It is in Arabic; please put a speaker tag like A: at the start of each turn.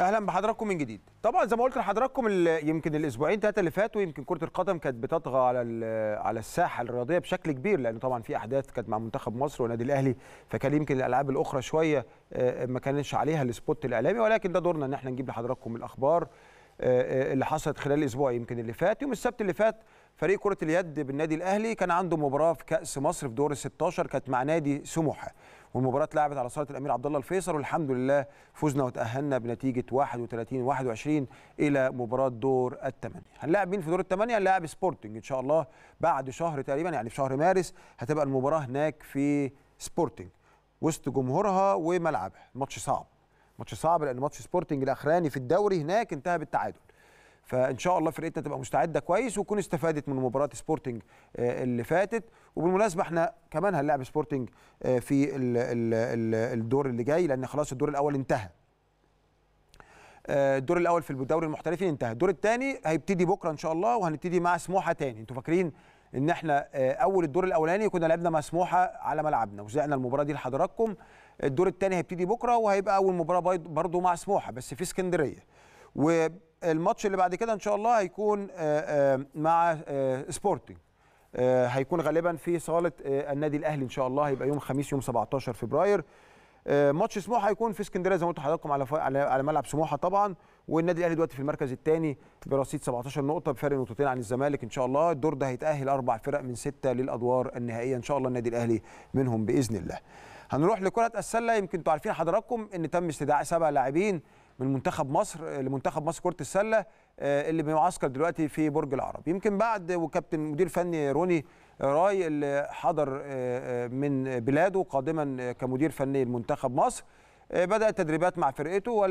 A: اهلا بحضراتكم من جديد طبعا زي ما قلت لحضراتكم يمكن الاسبوعين ثلاثه اللي فاتوا يمكن كره القدم كانت بتطغى على على الساحه الرياضيه بشكل كبير لان طبعا في احداث كانت مع منتخب مصر والنادي الاهلي فكان يمكن الالعاب الاخرى شويه آه، ما كانش عليها السبوت الاعلامي ولكن ده دورنا ان احنا نجيب لحضراتكم الاخبار آه، آه، اللي حصلت خلال الاسبوع يمكن اللي فات يوم السبت اللي فات فريق كره اليد بالنادي الاهلي كان عنده مباراه في كاس مصر في دور ال 16 كانت مع نادي سموحه والمباراه اتلعبت على صاله الامير عبد الله الفيصل والحمد لله فزنا وتاهلنا بنتيجه 31 21 الى مباراه دور الثمانيه هنلاعب مين في دور الثمانيه هنلاعب سبورتنج ان شاء الله بعد شهر تقريبا يعني في شهر مارس هتبقى المباراه هناك في سبورتنج وسط جمهورها وملعبها ماتش صعب ماتش صعب لان ماتش سبورتنج الاخراني في الدوري هناك انتهى بالتعادل فان شاء الله فرقتنا تبقى مستعده كويس وتكون استفادت من مباراه سبورتنج آه، اللي فاتت وبالمناسبه احنا كمان هنلاعب سبورتنج آه، في الدور اللي جاي لان خلاص الدور الاول انتهى آه، الدور الاول في الدوري المحترفين انتهى الدور الثاني هيبتدي بكره ان شاء الله وهنبتدي مع سموحه تاني انتوا فاكرين ان احنا آه، اول الدور الاولاني كنا لعبنا مسموحه على ملعبنا وزعنا المباراه دي لحضراتكم الدور الثاني هيبتدي بكره وهيبقى اول مباراه برضه مع سموحه بس في اسكندريه والماتش اللي بعد كده ان شاء الله هيكون آه، آه، مع سبورتنج هيكون غالبا في صاله النادي الاهلي ان شاء الله هيبقى يوم خميس يوم 17 فبراير آه، ماتش سموحه هيكون في اسكندريه زي ما قلت لحضراتكم على, على على ملعب سموحه طبعا والنادي الاهلي دلوقتي في المركز الثاني برصيد 17 نقطه بفارق نقطتين عن الزمالك ان شاء الله الدور ده هيتاهل اربع فرق من سته للادوار النهائيه ان شاء الله النادي الاهلي منهم باذن الله هنروح لكره السله يمكن انتوا عارفين حضراتكم ان تم استدعاء سبع لاعبين من منتخب مصر آه، لمنتخب مصر كره السله آه، اللي بيعسكر دلوقتي في برج العرب يمكن بعد وكابتن مدير فني روني راي اللي حضر آه، من بلاده قادما كمدير فني لمنتخب مصر بدا تدريبات مع فرقته